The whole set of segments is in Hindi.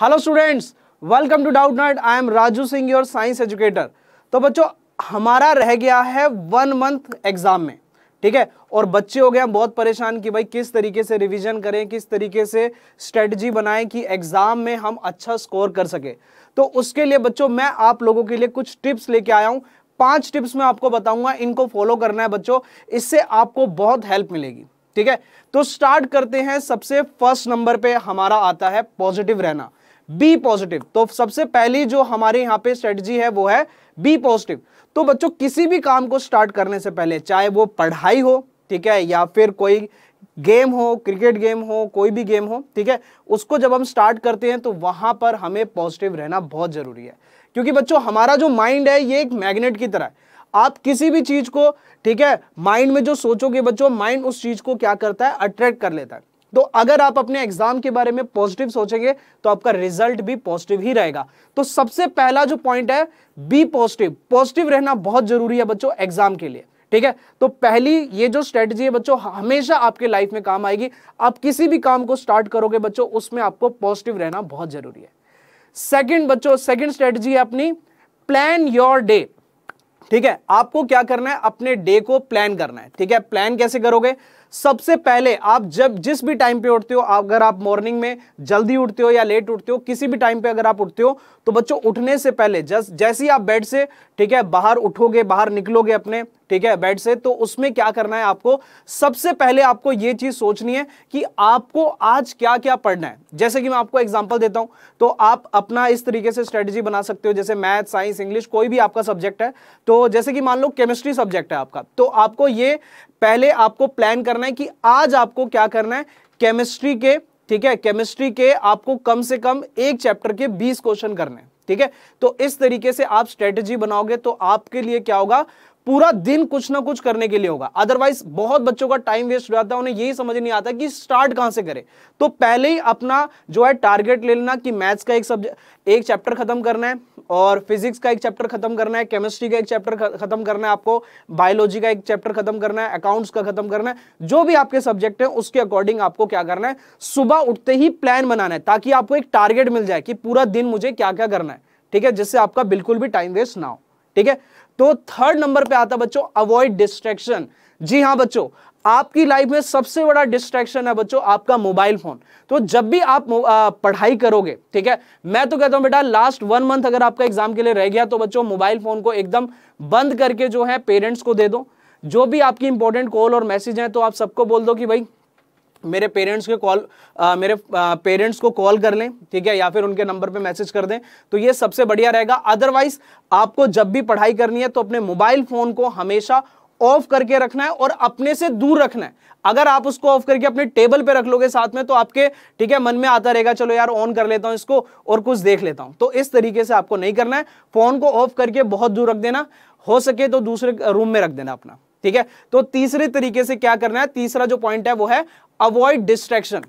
hello students welcome to doubt night I am Raju Singh your science educator तो बच्चों हमारा रह गया है वन मंथ एग्जाम में ठीक है और बच्चे हो गए हैं बहुत परेशान कि भाई किस तरीके से रिवीजन करें किस तरीके से स्ट्रेटजी बनाएं कि एग्ज़ाम में हम अच्छा स्कोर कर सके तो उसके लिए बच्चों मैं आप लोगों के लिए कुछ टिप्स लेके आया हूँ पांच टिप्स मैं आपको बताऊंगा इनको फॉलो करना है बच्चों इससे आपको बहुत हेल्प मिलेगी ठीक है तो स्टार्ट करते हैं सबसे फर्स्ट नंबर पे हमारा आता है पॉजिटिव रहना बी पॉजिटिव तो सबसे पहली जो हमारे यहाँ पे स्ट्रेटजी है वो है बी पॉजिटिव तो बच्चों किसी भी काम को स्टार्ट करने से पहले चाहे वो पढ़ाई हो ठीक है या फिर कोई गेम हो क्रिकेट गेम हो कोई भी गेम हो ठीक है उसको जब हम स्टार्ट करते हैं तो वहां पर हमें पॉजिटिव रहना बहुत ज़रूरी है क्योंकि बच्चों हमारा जो माइंड है ये एक मैग्नेट की तरह है आप किसी भी चीज़ को ठीक है माइंड में जो सोचोगे बच्चों माइंड उस चीज़ को क्या करता है अट्रैक्ट कर लेता है तो अगर आप अपने एग्जाम के बारे में पॉजिटिव सोचेंगे तो आपका रिजल्ट भी पॉजिटिव ही रहेगा तो सबसे पहला जो पॉइंट है बी पॉजिटिव पॉजिटिव रहना बहुत जरूरी है बच्चों एग्जाम के लिए ठीक है तो पहली ये जो स्ट्रेटजी है बच्चों हमेशा आपके लाइफ में काम आएगी आप किसी भी काम को स्टार्ट करोगे बच्चों उसमें आपको पॉजिटिव रहना बहुत जरूरी है सेकेंड बच्चों सेकेंड स्ट्रेटजी है अपनी प्लान योर डे ठीक है आपको क्या करना है अपने डे को प्लान करना है ठीक है प्लान कैसे करोगे सबसे पहले आप जब जिस भी टाइम पे उठते हो अगर आप मॉर्निंग में जल्दी उठते हो या लेट उठते हो किसी भी टाइम पे अगर आप उठते हो तो बच्चों उठने से पहले जस जैसे ही आप बेड से ठीक है बाहर उठोगे बाहर निकलोगे अपने ठीक है बेड से तो उसमें क्या करना है आपको सबसे पहले आपको यह चीज सोचनी है कि आपको आज क्या क्या पढ़ना है जैसे कि मैं आपको एग्जाम्पल देता हूं तो आप अपना इस तरीके से स्ट्रेटेजी बना सकते हो जैसे मैथ साइंस इंग्लिश कोई भी आपका सब्जेक्ट है तो जैसे कि मान लो केमिस्ट्री सब्जेक्ट है आपका तो आपको ये पहले आपको प्लान करना करना है कि आज आपको क्या करना है केमिस्ट्री के ठीक है केमिस्ट्री के आपको कम से कम एक चैप्टर के 20 क्वेश्चन करने ठीक है तो इस तरीके से आप स्ट्रेटेजी बनाओगे तो आपके लिए क्या होगा पूरा दिन कुछ ना कुछ करने के लिए होगा अदरवाइज बहुत बच्चों का टाइम वेस्ट हो जाता है उन्हें यही समझ नहीं आता कि स्टार्ट कहां से करें तो पहले ही अपना जो है टारगेट ले लेना कि मैथ्स का एक सब्जेक्ट एक चैप्टर खत्म करना है और फिजिक्स का एक चैप्टर खत्म करना है केमिस्ट्री का एक चैप्टर खत्म करना है आपको बायोलॉजी का एक चैप्टर खत्म करना है अकाउंट्स का खत्म करना है जो भी आपके सब्जेक्ट है उसके अकॉर्डिंग आपको क्या करना है सुबह उठते ही प्लान बनाना है ताकि आपको एक टारगेट मिल जाए कि पूरा दिन मुझे क्या क्या करना है ठीक है जिससे आपका बिल्कुल भी टाइम वेस्ट ना हो ठीक है तो थर्ड नंबर पे आता बच्चों अवॉइड डिस्ट्रैक्शन जी हाँ बच्चों आपकी लाइफ में सबसे बड़ा डिस्ट्रैक्शन है बच्चों आपका मोबाइल फोन तो जब भी आप आ, पढ़ाई करोगे ठीक है मैं तो कहता हूं बेटा लास्ट वन मंथ अगर आपका एग्जाम के लिए रह गया तो बच्चों मोबाइल फोन को एकदम बंद करके जो है पेरेंट्स को दे दो जो भी आपकी इंपॉर्टेंट कॉल और मैसेज है तो आप सबको बोल दो कि भाई मेरे पेरेंट्स के कॉल मेरे पेरेंट्स को कॉल कर लें ठीक है या फिर उनके नंबर पे मैसेज कर दें तो ये सबसे बढ़िया रहेगा अदरवाइज आपको जब भी पढ़ाई करनी है तो अपने मोबाइल फ़ोन को हमेशा ऑफ करके रखना है और अपने से दूर रखना है अगर आप उसको ऑफ करके अपने टेबल पे रख लोगे साथ में तो आपके ठीक है मन में आता रहेगा चलो यार ऑन कर लेता हूं इसको और कुछ देख लेता हूं तो इस तरीके से आपको नहीं करना है फोन को ऑफ करके बहुत दूर रख देना हो सके तो दूसरे रूम में रख देना अपना ठीक है तो तीसरे तरीके से क्या करना है तीसरा जो पॉइंट है वो है अवॉइड डिस्ट्रैक्शन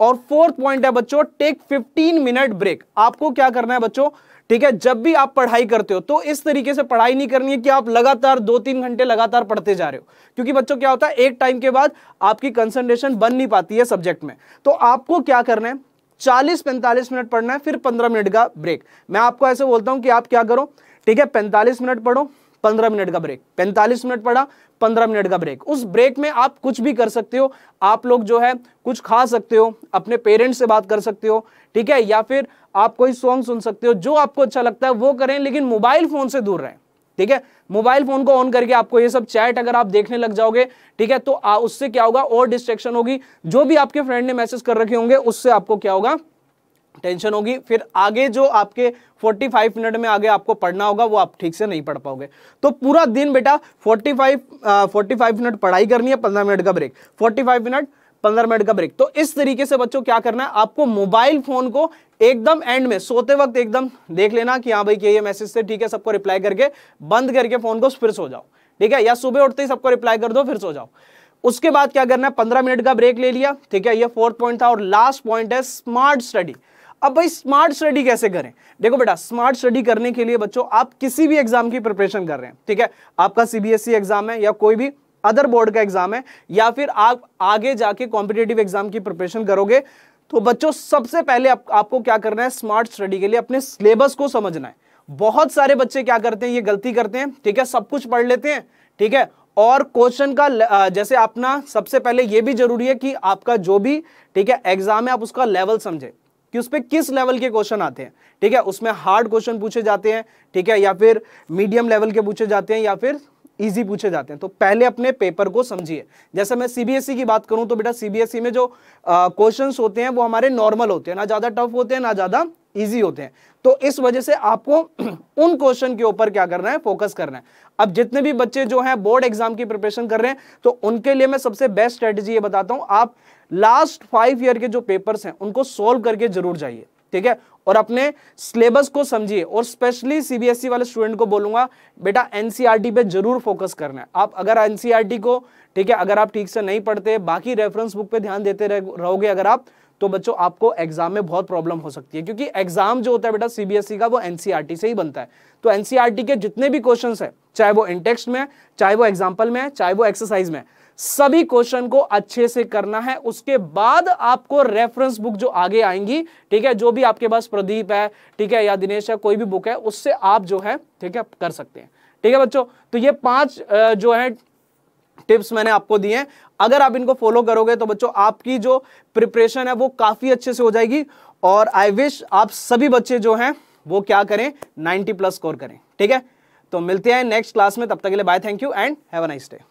और फोर्थ पॉइंट है बच्चों टेक 15 मिनट ब्रेक आपको क्या करना है बच्चों ठीक है जब भी आप पढ़ाई करते हो तो इस तरीके से पढ़ाई नहीं करनी है कि आप लगातार दो तीन घंटे लगातार पढ़ते जा रहे हो क्योंकि बच्चों क्या होता है एक टाइम के बाद आपकी कंसंट्रेशन बन नहीं पाती है सब्जेक्ट में तो आपको क्या करना है चालीस पैंतालीस मिनट पढ़ना है फिर पंद्रह मिनट का ब्रेक मैं आपको ऐसे बोलता हूं कि आप क्या करो ठीक है पैंतालीस मिनट पढ़ो पंद्रह मिनट का ब्रेक पैंतालीस मिनट पढ़ा पंद्रह मिनट का ब्रेक उस ब्रेक में आप कुछ भी कर सकते हो आप लोग जो है कुछ खा सकते हो अपने पेरेंट्स से बात कर सकते हो ठीक है या फिर आप कोई सॉन्ग सुन सकते हो जो आपको अच्छा लगता है वो करें लेकिन मोबाइल फोन से दूर रहें ठीक है मोबाइल फोन को ऑन करके आपको ये सब चैट अगर आप देखने लग जाओगे ठीक है तो आ, उससे क्या होगा और डिस्ट्रेक्शन होगी जो भी आपके फ्रेंड ने मैसेज कर रखे होंगे उससे आपको क्या होगा टेंशन होगी फिर आगे जो आपके 45 मिनट में आगे आपको पढ़ना होगा वो आप ठीक से नहीं पढ़ पाओगे तो पूरा दिन बेटा 45 आ, 45 मिनट पढ़ाई करनी है 15 मिनट का ब्रेक 45 मिनट 15 मिनट का ब्रेक तो इस तरीके से बच्चों क्या करना है आपको मोबाइल फोन को एकदम एंड में सोते वक्त एकदम देख लेना कि हाँ भाई ये मैसेज थे ठीक है सबको रिप्लाई करके बंद करके फोन को फिर सो जाओ ठीक है या सुबह उठते ही सबको रिप्लाई कर दो फिर सो जाओ उसके बाद क्या करना है पंद्रह मिनट का ब्रेक ले लिया ठीक है यह फोर्थ पॉइंट था और लास्ट पॉइंट है स्मार्ट स्टडी अब भाई स्मार्ट स्टडी कैसे करें देखो बेटा स्मार्ट स्टडी करने के लिए बच्चों आप किसी भी एग्जाम की प्रिपरेशन कर रहे हैं ठीक है आपका सीबीएसई एग्जाम e है या कोई भी अदर बोर्ड का एग्जाम है या फिर आप आगे जाके कॉम्पिटेटिव एग्जाम की प्रिपरेशन करोगे तो बच्चों सबसे पहले आप, आपको क्या करना है स्मार्ट स्टडी के लिए अपने सिलेबस को समझना है बहुत सारे बच्चे क्या करते हैं ये गलती करते हैं ठीक है सब कुछ पढ़ लेते हैं ठीक है और क्वेश्चन का जैसे अपना सबसे पहले ये भी जरूरी है कि आपका जो भी ठीक है एग्जाम है आप उसका लेवल समझे कि उस पर किस लेवल के क्वेश्चन आते हैं ठीक है उसमें हार्ड क्वेश्चन पूछे जाते हैं ठीक है या फिर मीडियम लेवल के पूछे जाते हैं या फिर इजी पूछे जाते हैं तो पहले अपने पेपर को समझिए जैसे मैं सीबीएसई e की बात करूं तो बेटा सीबीएसई e में जो क्वेश्चंस होते हैं वो हमारे नॉर्मल होते हैं ना ज़्यादा टफ होते हैं ना ज़्यादा इजी होते हैं तो इस वजह से आपको उन क्वेश्चन के ऊपर क्या करना है फोकस करना है अब जितने भी बच्चे जो हैं बोर्ड एग्जाम की प्रिपरेशन कर रहे हैं तो उनके लिए मैं सबसे बेस्ट स्ट्रेटेजी ये बताता हूं आप लास्ट फाइव ईयर के जो पेपर्स हैं उनको सोल्व करके जरूर जाइए ठीक है और अपने सिलेबस को समझिए और स्पेशली सीबीएसई e वाले स्टूडेंट को बोलूंगा बेटा एनसीईआरटी e पे जरूर फोकस करना है आप अगर एनसीईआरटी e को ठीक है अगर आप ठीक से नहीं पढ़ते बाकी रेफरेंस बुक पे ध्यान देते रहोगे अगर आप तो बच्चों आपको एग्जाम में बहुत प्रॉब्लम हो सकती है क्योंकि एग्जाम जो होता है बेटा सीबीएसई e का वो एनसीईआरटी e से ही बनता है तो एनसीईआरटी e के जितने भी क्वेश्चन है चाहे वो इंटेक्सट में चाहे वो एग्जाम्पल में चाहे वो एक्सरसाइज में सभी क्वेश्चन को अच्छे से करना है उसके बाद आपको रेफरेंस बुक जो आगे आएंगी ठीक है जो भी आपके पास प्रदीप है ठीक है या दिनेश है कोई भी बुक है उससे आप जो है ठीक है कर सकते हैं ठीक है बच्चों तो ये पांच जो है टिप्स मैंने आपको दिए हैं अगर आप इनको फॉलो करोगे तो बच्चों आपकी जो प्रिपरेशन है वो काफ़ी अच्छे से हो जाएगी और आई विश आप सभी बच्चे जो हैं वो क्या करें 90 प्लस स्कोर करें ठीक है तो मिलते हैं नेक्स्ट क्लास में तब तक के लिए bye thank you and have a nice day